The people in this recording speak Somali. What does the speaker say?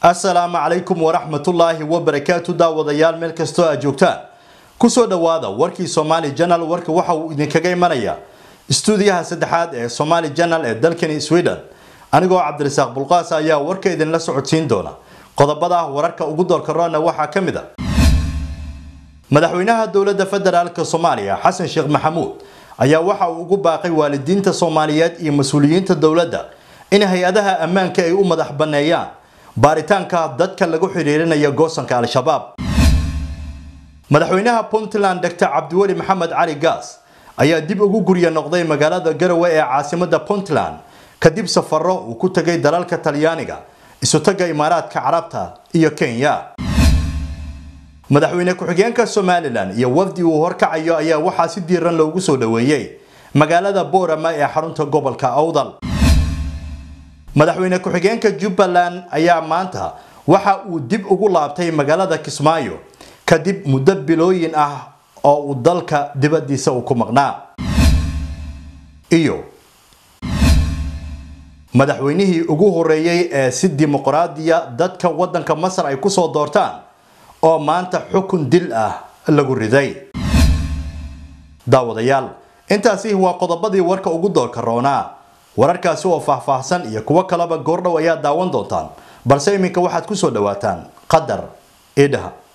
assalaamu calaykum waraxmatullaahi wabarakaatu daawadayaal meel kastoo aad joogtaan kusoo dhowaada warkii somaali janal warka waxa uu idinkaga imanaya istuudiyaha saddexaad ee somaali janal ee dalkani swiden anigoo cabdirasaaq bulqaas ayaa warka idinla socodsiin doona qodobada wararka ugu doorkaroona waxaa ka mid a ah. madaxweynaha dowladda federaalka soomaaliya xasan sheekh maxamuud ayaa waxa uu ugu baaqay waalidiinta soomaaliyeed iyo mas-uuliyiinta dowladda in hay-adaha ammaanka ay u madax banneeyaan baaritaanka dadka lagu xidhiirinaya goosanka al-shabaab madaxweynaha puntland dr cabdiweli maxamed cali gaas ayaa dib ugu gurya noqday magaalada garowe ee caasimadda puntland kadib safaro uu ku tegay dalalka talyaaniga isutaga imaaraadka carabta iyo kenya madaxweyne ku-xigeenka somalilan iyo wafdi uu horkacayo ayaa waxaa si diiran loogu soo dhoweeyey magaalada boorama ee xarunta gobolka awdal madaxweyne ku-xigeenka jubbaland ayaa maanta waxa uu dib ugu laabtay magaalada kismaayo kadib muddo bilooyin ah oo uu dalka dibadiisa uu ku maqnaa iyo madaxweynihii ugu horeeyey ee si dimuqraadiya dadka waddanka masar ay ku soo doortaan oo maanta xukun dil ah lagu riday daawadayaal intaasi waa qodobadii warka ugu doorkaroonaa wararkaasi oo faahfaahsan iyo kuwo kaleba goordhow ayaa daawan doontaan balse iminka waxaad ku soo dhawaataan qadar idhaha